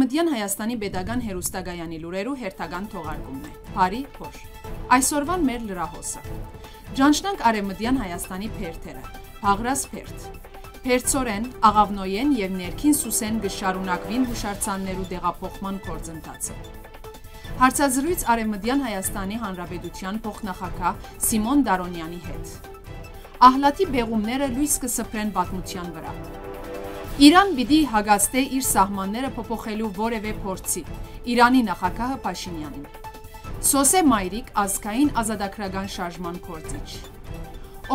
Արևմտյան Հայաստանի Պետական Հերոստագայանի լուրերու հերթական թողարկումն է։ Բարի փոր։ Այսօրվան մեր լրահոսը։ Ճանչնանք Արևմտյան Հայաստանի Փերթերը։ Փաղրաս Փերթ։ Փերցորեն, Աղավնոյեն եւ Ներքին Սուսեն գշարունակվին հուշարձաններու դեղափոխման գործընթացը։ Հարցազրույց Արևմտյան Հայաստանի Հանրապետության փոխնախագահ Սիմոն Դարոնյանի հետ։ Ահլատի բեղումները լույս կսփրեն պատմության վրա։ Իրան պիտի հագացնե իր սահմանները փոփոխելու որևէ փորձի։ Իրանի նախագահը Փաշինյանին։ Սոսե Մայրիկ ազգային ազատագրական շարժման գործիչ։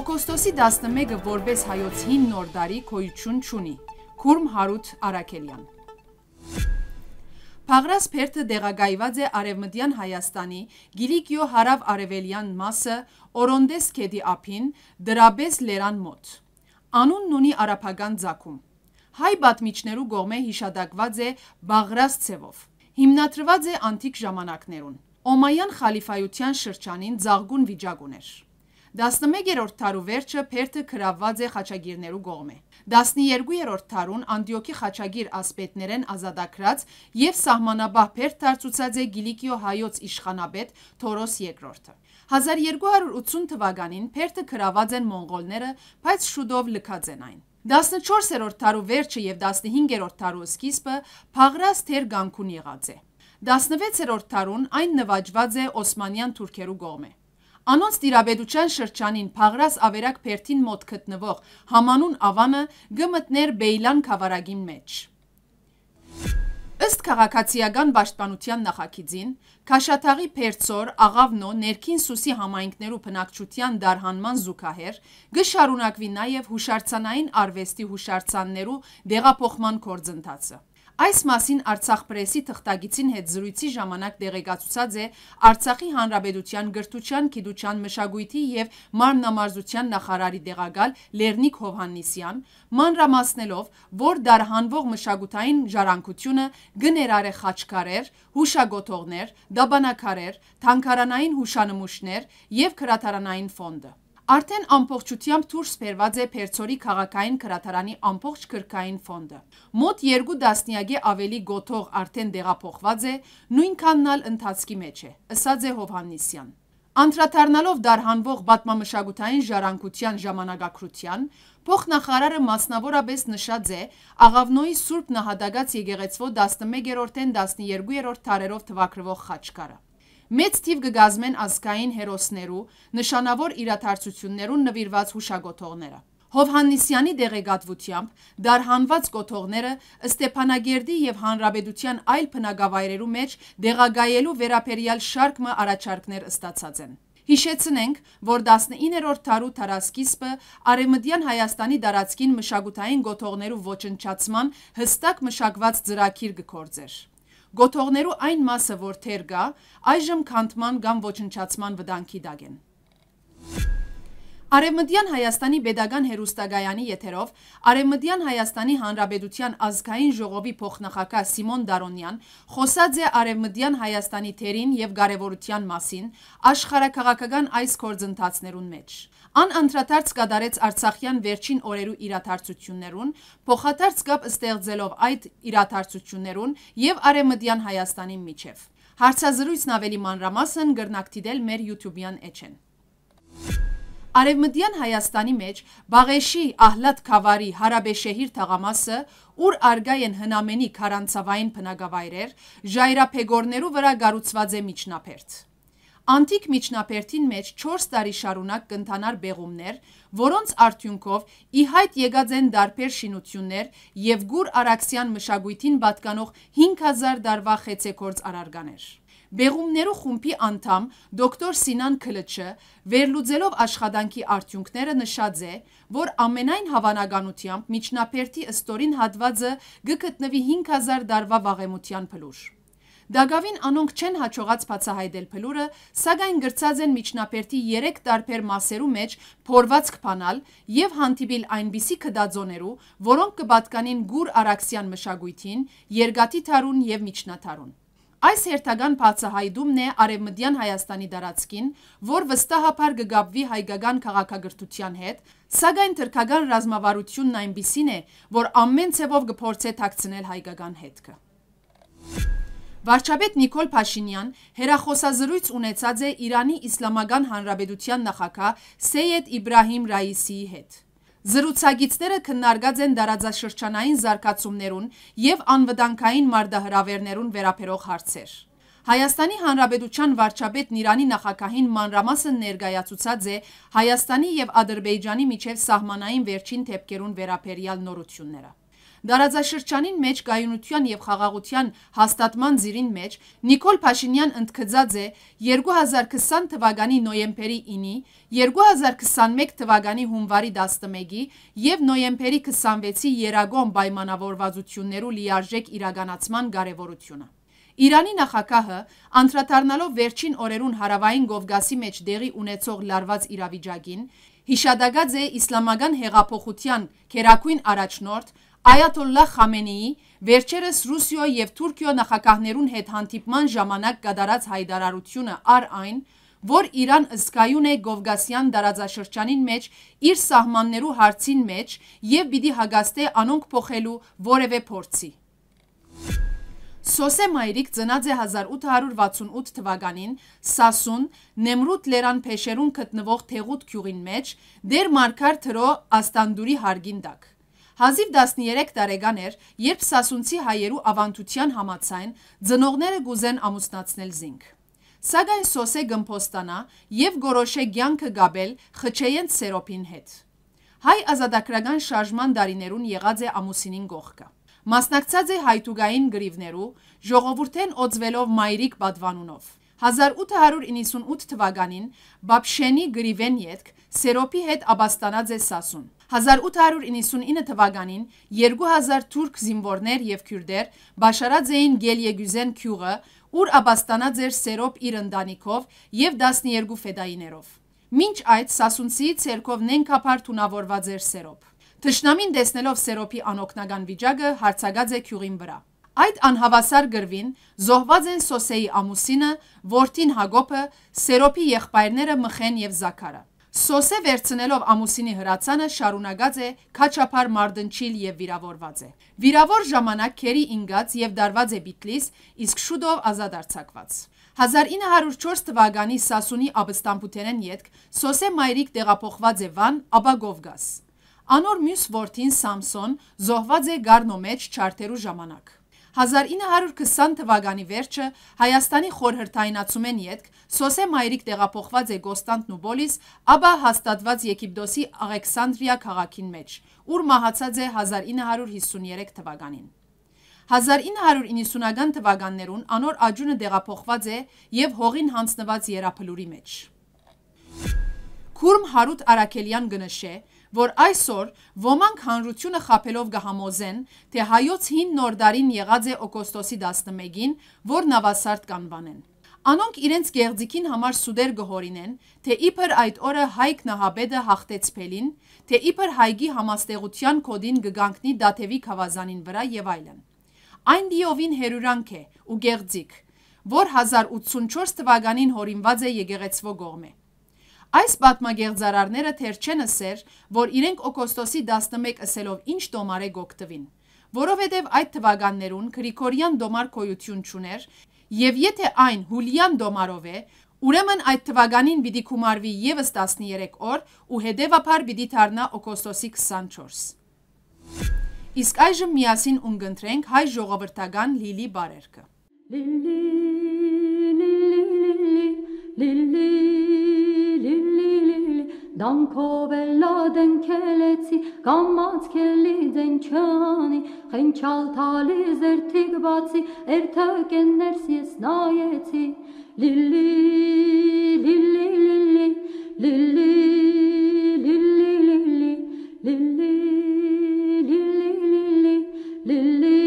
Օգոստոսի 11-ը որպես հայոց հին նոր դարի քոյություն չունի։ Քուրմ Հարութ Արաքելյան։ Փաղրաս Փերթը դեղագայված է Արևմտյան Հայաստանի Գիլիկիո հարավ-արևելյան մասը Օրոնդես քեդի ափին Դրաբես լերան մոտ։ Անունն ունի արաբական ցակում հայ բատմիչներու գողմե հիշադակված է բաղրաս ծևով։ Հիմնադրված է անտիկ ժամանակներուն։ Օմայան խալիֆայության շրջանին ձաղգուն վիճագուն էր։ 11-րդ տարու վերջը Փերթը գրավված է խաչագիրներու կողմէ։ 12-րդ տարուն Անտիոքի խաչագիր ասպետներեն ազատագրած եւ սահմանաբահ Փերթ դարձուցած է Գիլիկիո հայոց իշխանաբեդ Թորոս II-ը։ 1280 թվականին Փերթը գրաված են մոնղոլները, բայց շուտով լքած են այն։ 14-րդ տարու վերջը և 15-րդ տարու սկիզբը Փաղրաս թեր գանքուն եղած է։ 16-րդ տարուն այն նվաճված է Օսմանյան թուրքերու գողմ է։ Անոնց տիրաբեդության շրջանին Փաղրաս ավերակ Փերթին մոտ գտնվող համանուն ավանը գմտներ Բեյլան քավարագին մեջ։ Ըստ քաղաքացիական պաշտպանության նախագծին, Քաշաթաղի Փերծոր, Աղավնո, Ներքին Սուսի համայնքներու բնակչության դարհանման զուգահեռ կշարունակվի նաև հուշարձանային արվեստի հուշարձաններու դեղափոխման գործընթացը։ Այս մասին Արցախ պրեսի թղթագիցին հետ զրույցի ժամանակ տեղեկացուցած է Արցախի Հանրապետության գրթության, գիտության, մշակույթի եւ մարմնամարզության նախարարի դեղակալ Լեռնիկ Հովհաննիսյան, մանրամասնելով, որ դարհանվող մշակութային ժառանգությունը գներար է խաչքարեր, հուշագոթողներ, դաբանակարեր, թանկարանային հուշանմուշներ եւ քրատարանային ֆոնդը։ Արդեն ամբողջությամբ դուրս բերված է Փերծորի քաղաքային քրատարանի ամբողջ քրկային ֆոնդը։ Մոտ 2 տասնյակի ավելի գոթող արդեն դեղափոխված է, նույնքանն ալ ընթացքի մեջ է, ըսած է Հովհաննիսյան։ Անդրադառնալով դարհանվող պատմամշակութային ժառանգության ժամանակակրության, փոխնախարարը մասնավորապես նշած է Աղավնոյի Սուրբ Նահատակաց եկեղեցվո 11-րդ-ն 12-րդ տարերով թվակրվող խաչքարը մեծ թիվ կգազմեն ազգային հերոսներու, նշանավոր իրաթարցություններուն նվիրված հուշագոթողները։ Հովհաննիսյանի դեղեգատվությամբ դարհանված գոթողները Ստեփանագերդի եւ Հանրապետության այլ բնակավայրերու մեջ դեղագայելու վերապերյալ շարքը առաջարկներ ստացած են։ Հիշեցնենք, որ 19-րդ տարու տարասկիզբը Արևմտյան Հայաստանի տարածքին մշակութային գոթողներու ոչնչացման հստակ մշակված ծրագիր կգործեր գոթողներու այն մասը, որ թեր գա, այժմ քանդման կամ ոչնչացման վտանգի դակ են։ Արևմտյան Հայաստանի Պետական հերոստագայանի եթերով Արևմտյան Հայաստանի Հանրապետության ազգային ժողովի փոխնախագահ Սիմոն Դարոնյան խոսած է Արևմտյան Հայաստանի թերին եւ կարեւորության մասին աշխարհակաղակական այս գործընթացներուն մեջ։ Ան անդրադարձ կատարեց Արցախյան վերջին օրերու իրաթարցություններուն, փոխադարձ կապ ստեղծելով այդ իրաթարցություններուն եւ Արևմտյան Հայաստանի միջև։ Հարցազրույցն ավելի մանրամասն գրնակտիդել մեր YouTube-յան էջեն։ Արևմտյան Հայաստանի մեջ Բաղեշի Ահլատ Քավարի Հարաբեշեհիր թաղամասը, ուր արգա են հնամենի քարանցավային բնակավայրեր, ժայռափեգորներու վրա գառուցված է միջնապերտ։ Անտիկ միջնապերտին մեջ 4 տարի շարունակ կընթանար բեղումներ, որոնց արդյունքով ի հայտ եկած են դարբեր շինություններ եւ գուր արաքսյան մշակույթին պատկանող 5000 դարվա խեցեգործ արարգաներ։ Բեղումներու խումբի անդամ դոկտոր Սինան Քլչը վերլուծելով աշխատանքի արդյունքները նշած է, որ ամենայն հավանականությամբ միջնապերթի ըստորին հատվածը գկտնվի 5000 դարվա վաղեմության փլուր։ Դագավին անոնք չեն հաջողած բացահայտել փլուրը, սակայն գրծած են միջնապերտի 3 տարբեր մասերու մեջ փորված կփանալ եւ հանդիպիլ այնպիսի կդաձոներու, որոնք կբատկանին գուր արաքսյան մշակույթին, երկաթի թարուն եւ միջնաթարուն։ Այս հերթական բացահայտումն է Արևմտյան Հայաստանի տարածքին, որ վստահաբար կգապվի հայկական քաղաքագրթության հետ, սակայն թրքական ռազմավարությունն այնպիսին է, որ ամեն ցևով կփորձե թաքցնել հայկական հետքը։ Վարչապետ Նիկոլ Փաշինյան հերախոսազրույց ունեցած է Իրանի Իսլամական Հանրապետության նախագահ Սեյեդ Իբրահիմ Ռայիսիի հետ։ Զրուցագիցները քննարկած են դարաձաշրջանային զարգացումներուն եւ անվտանգային մարդահրավերներուն վերաբերող հարցեր։ Հայաստանի Հանրապետության վարչապետ Նիրանի նախագահին մանրամասը ներկայացուցած է Հայաստանի եւ Ադրբեջանի միջև սահմանային վերջին թեփկերուն վերաբերյալ նորությունները։ Դարաձաշրջանին մեջ գայունության և խաղաղության հաստատման զիրին մեջ նիկոլ պաշինյան ընդքծած է 2020 թվագանի նոյեմպերի 9-ի, 2021 թվագանի հումվարի 11-ի և նոյեմպերի 26-ի երագոն պայմանավորվածություններու լիարժեք իրագանացման կարևորությունը։ Իրանի նախագահը անդրադառնալով վերջին օրերուն հարավային Կովկասի մեջ տեղի ունեցող լարված իրավիճակին, հիշադակած է իսլամական հեղափոխության գերագույն առաջնորդ Այաթոլլահ Խամենիի վերջերս Ռուսիա եւ Թուրքիա նախագահներուն հետ հանդիպման ժամանակ կատարած հայտարարությունը առ այն, որ Իրան ըսկայուն է Գովգասյան դարաձաշրջանին մեջ իր սահմաններու հարցին մեջ եւ պիտի հագաստե անոնք փոխելու որևէ փորձի։ Սոսե Մայրիկ ծնած է 1868 թվականին Սասուն Նեմրուտ Լերան Փեշերուն գտնվող Թեղուտ գյուղին մեջ, դեր Մարկար Թրո Աստանդուրի հարգին տակ։ Հազիվ 13 տարեկան էր, երբ Սասունցի հայերու ավանդության համացայն ծնողները գուզեն ամուսնացնել զինք։ Սակայն Սոսե գմփոստանա եւ գորոշե ցանկը գաբել խչեյեն սերոպին հետ։ Հայ ազատագրական շարժման դարիներուն եղած է ամուսինին գողկա։ Մասնակցած է հայտուգային գրիվներու, ժողովուրդեն օծվելով մայրիկ բադվանունով։ 1898 թվականին Բաբշենի գրիվեն ետք Սերոպի հետ Աբաստանաձե Սասուն։ 1899 թվականին 2000 թուրք զինվորներ և քյուրդեր բաշարած էին Գելեգյուզեն քյուղը, ուր Աբաստանած էր Սերոպ իր ընտանիքով և 12 ֆեդայիներով։ Մինչ այդ Սասունցի ցերկով նենքափար թունավորված էր Սերոպ։ Թշնամին տեսնելով Սերոպի անօգնական վիճակը հարցակած է քյուղին վրա։ Այդ անհավասար գրվին զոհված են Սոսեի ամուսինը, որդին Հագոպը, Սերոպի եղբայրները Մխեն եւ Զաքարը։ Սոսե վերցնելով ամուսինի հրացանը շարունակած է քաչապար մարդնչիլ եւ վիրավորված է։ Վիրավոր ժամանակ քերի ինգած եւ դարված է Բիտլիս, իսկ շուտով ազատ արձակված։ 1904 թվականի Սասունի Աբստամբութենեն յետք Սոսե Մայրիկ տեղափոխված է Վան, ապա Գովգաս։ Անոր մյուս որդին Սամսոն զոհված է Գառնո մեջ չարտերու ժամանակ։ 1920 թվականի վերջը Հայաստանի խորհրդայնացում են ետք, Սոսե Մայրիկ տեղափոխված է Գոստանտն ու Բոլիս, ապա հաստատված Եգիպտոսի Աղեքսանդրիա քաղաքին մեջ, ուր մահացած է 1953 թվականին։ 1990-ական թվականներուն անոր աջունը տեղափոխված է եւ հողին հանձնված Երափլուրի մեջ։ Քուրմ Հարութ Արաքելյան գնշե, որ այսօր ոմանք հանրությունը խապելով գհամոզեն, թե հայոց հին նորդարին եղած է օգոստոսի 11-ին, որ նավասարդ կանվանեն։ Անոնք իրենց գեղձիքին համար սուդեր գհորինեն, թե իբր այդ օրը հայք նահաբեդը հաղթեց Փելին, թե իբր հայգի համաստեղության կոդին գգանքնի դաթևի խավազանին վրա եւ այլն։ Այն դիովին հերուրանք է ու գեղձիք, որ 1084 թվականին հորինված է Եգեգեցվո գողմե։ Այս պատմագեղձարարները թեր չեն ասեր, որ իրենք օգոստոսի 11 ասելով ինչ դոմար է գոկտվին։ Որովհետև այդ թվականներուն Գրիգորյան դոմար գոյություն չուներ, եւ եթե այն Հուլիան դոմարով է, ուրեմն այդ թվականին պիտի գումարվի եւս 13 օր ու հետեւաբար պիտի դառնա օգոստոսի 24։ Իսկ այժմ միասին ունգընտրենք հայ ժողովրդական լիլի բարերկը։ Լիլի լիլի լիլի լիլի Դանքով էլ ադենքելեցի, կամած կելի ձեն չանի, խենչալ թալի զերթիկ բացի, էրթըք են ներս ես նայեցի, լիլի, լիլի, լիլի, լիլի, լիլի, լիլի, լիլի, լիլի, լիլի, լիլի,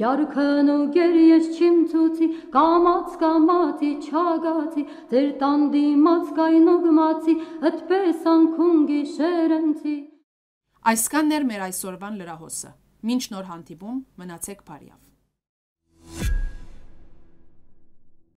Յարքն ու գեր ես չիմ ցուցի, կամած կամածի չագացի, ձեր տան դիմաց կայնոգ մացի, ըդպես անքուն գիշերընցի։ Այսքանն էր մեր այսօրվան լրահոսը։ Մինչ նոր հանդիպում, մնացեք բարիավ։